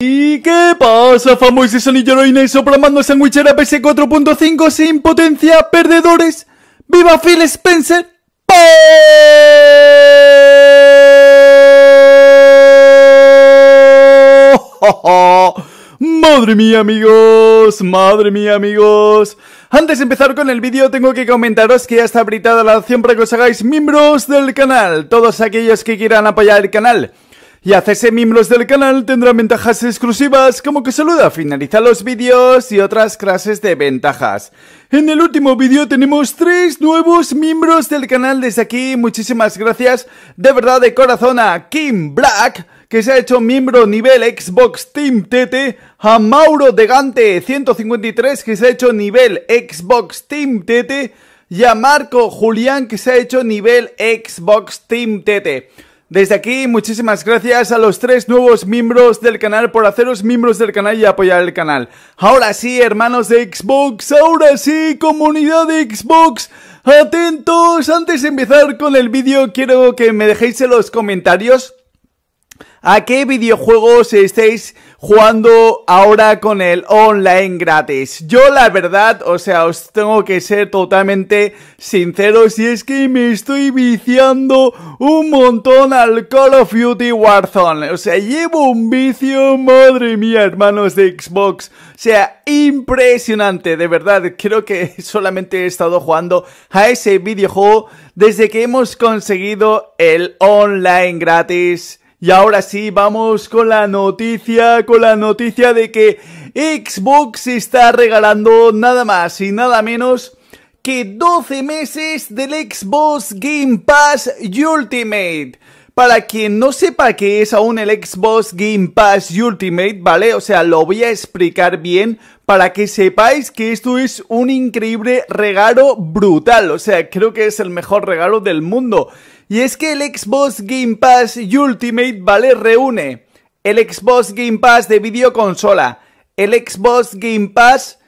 ¿Y qué pasa, famosos anillo heroines Soplamando sandwichera PS4.5 sin potencia, perdedores? ¡Viva Phil Spencer! Madre mía amigos, madre mía amigos Antes de empezar con el vídeo tengo que comentaros que ya está habilitada la opción para que os hagáis miembros del canal Todos aquellos que quieran apoyar el canal y hacerse miembros del canal tendrá ventajas exclusivas como que saluda, finaliza los vídeos y otras clases de ventajas. En el último vídeo tenemos tres nuevos miembros del canal desde aquí, muchísimas gracias de verdad de corazón a Kim Black, que se ha hecho miembro nivel Xbox Team TT, a Mauro Degante 153, que se ha hecho nivel Xbox Team TT, y a Marco Julián, que se ha hecho nivel Xbox Team TT. Desde aquí, muchísimas gracias a los tres nuevos miembros del canal por haceros miembros del canal y apoyar el canal. Ahora sí, hermanos de Xbox, ahora sí, comunidad de Xbox, atentos. Antes de empezar con el vídeo, quiero que me dejéis en los comentarios a qué videojuegos estáis jugando ahora con el online gratis. Yo la verdad, o sea, os tengo que ser totalmente sinceros y es que me estoy viciando un montón al Call of Duty Warzone. O sea, llevo un vicio, madre mía, hermanos de Xbox. O sea, impresionante, de verdad. Creo que solamente he estado jugando a ese videojuego desde que hemos conseguido el online gratis y ahora sí, vamos con la noticia, con la noticia de que Xbox está regalando nada más y nada menos que 12 meses del Xbox Game Pass Ultimate. Para quien no sepa qué es aún el Xbox Game Pass Ultimate, ¿vale? O sea, lo voy a explicar bien para que sepáis que esto es un increíble regalo brutal. O sea, creo que es el mejor regalo del mundo. Y es que el Xbox Game Pass Ultimate, ¿vale? Reúne el Xbox Game Pass de videoconsola, el Xbox Game Pass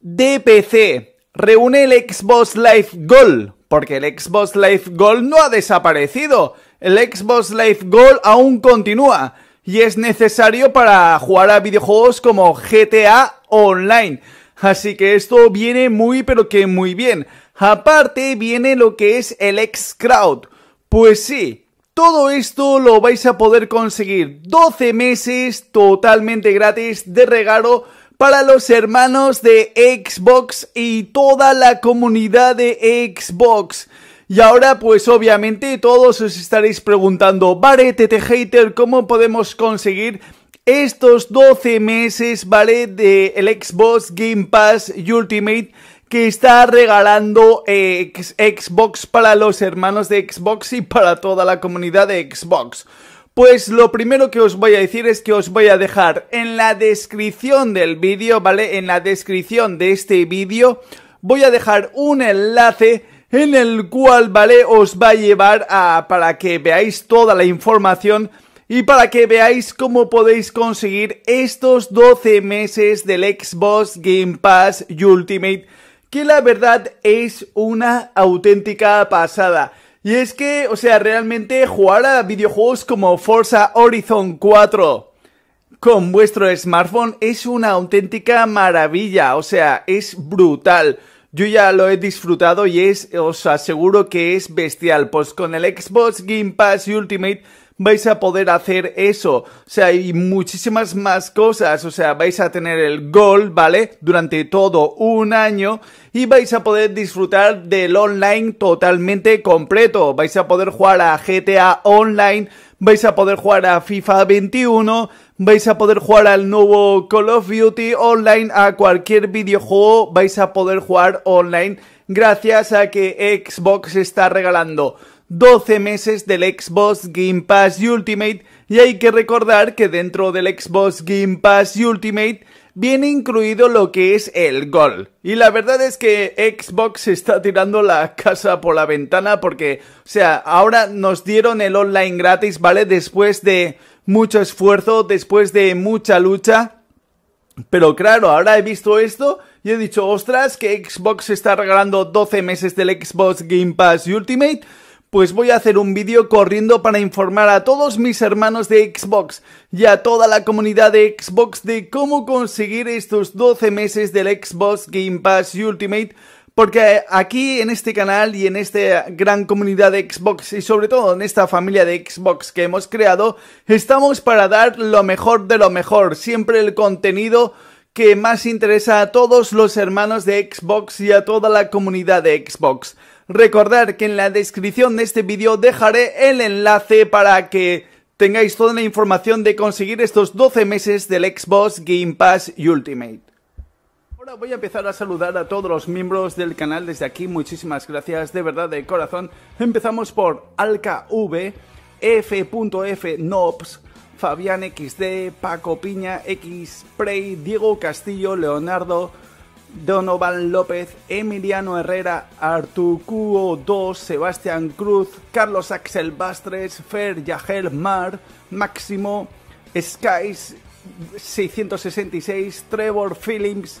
de PC, reúne el Xbox Live Gold, porque el Xbox Live Gold no ha desaparecido, el Xbox Live Gold aún continúa y es necesario para jugar a videojuegos como GTA Online. Así que esto viene muy pero que muy bien. Aparte viene lo que es el X-Crowd pues sí, todo esto lo vais a poder conseguir 12 meses totalmente gratis de regalo para los hermanos de Xbox y toda la comunidad de Xbox. Y ahora pues obviamente todos os estaréis preguntando, vale TT Hater, ¿cómo podemos conseguir estos 12 meses, vale, de el Xbox Game Pass Ultimate? que está regalando eh, Xbox para los hermanos de Xbox y para toda la comunidad de Xbox. Pues lo primero que os voy a decir es que os voy a dejar en la descripción del vídeo, ¿vale? En la descripción de este vídeo voy a dejar un enlace en el cual, ¿vale? Os va a llevar a para que veáis toda la información y para que veáis cómo podéis conseguir estos 12 meses del Xbox Game Pass Ultimate que la verdad es una auténtica pasada. Y es que, o sea, realmente jugar a videojuegos como Forza Horizon 4 con vuestro smartphone es una auténtica maravilla, o sea, es brutal. Yo ya lo he disfrutado y es, os aseguro que es bestial. Pues con el Xbox Game Pass Ultimate vais a poder hacer eso. O sea, hay muchísimas más cosas. O sea, vais a tener el Gold, ¿vale? Durante todo un año y vais a poder disfrutar del online totalmente completo. Vais a poder jugar a GTA Online, vais a poder jugar a FIFA 21, vais a poder jugar al nuevo Call of Duty Online, a cualquier videojuego vais a poder jugar online gracias a que Xbox está regalando 12 meses del Xbox Game Pass Ultimate y hay que recordar que dentro del Xbox Game Pass Ultimate viene incluido lo que es el gol. Y la verdad es que Xbox está tirando la casa por la ventana porque, o sea, ahora nos dieron el online gratis, ¿vale? Después de mucho esfuerzo, después de mucha lucha. Pero claro, ahora he visto esto y he dicho, ostras, que Xbox está regalando 12 meses del Xbox Game Pass Ultimate. Pues voy a hacer un vídeo corriendo para informar a todos mis hermanos de Xbox y a toda la comunidad de Xbox de cómo conseguir estos 12 meses del Xbox Game Pass Ultimate porque aquí en este canal y en esta gran comunidad de Xbox y sobre todo en esta familia de Xbox que hemos creado, estamos para dar lo mejor de lo mejor, siempre el contenido que más interesa a todos los hermanos de Xbox y a toda la comunidad de Xbox. Recordar que en la descripción de este vídeo dejaré el enlace para que tengáis toda la información de conseguir estos 12 meses del Xbox Game Pass Ultimate voy a empezar a saludar a todos los miembros del canal desde aquí. Muchísimas gracias, de verdad, de corazón. Empezamos por AlcaV, F.F.Nobs, Fabián XD, Paco Piña, X.Prey, Diego Castillo, Leonardo, Donovan López, Emiliano Herrera, Artucuo 2, Sebastián Cruz, Carlos Axel Bastres, Fer Yajel, Mar, Máximo, Skies 666, Trevor Phillips,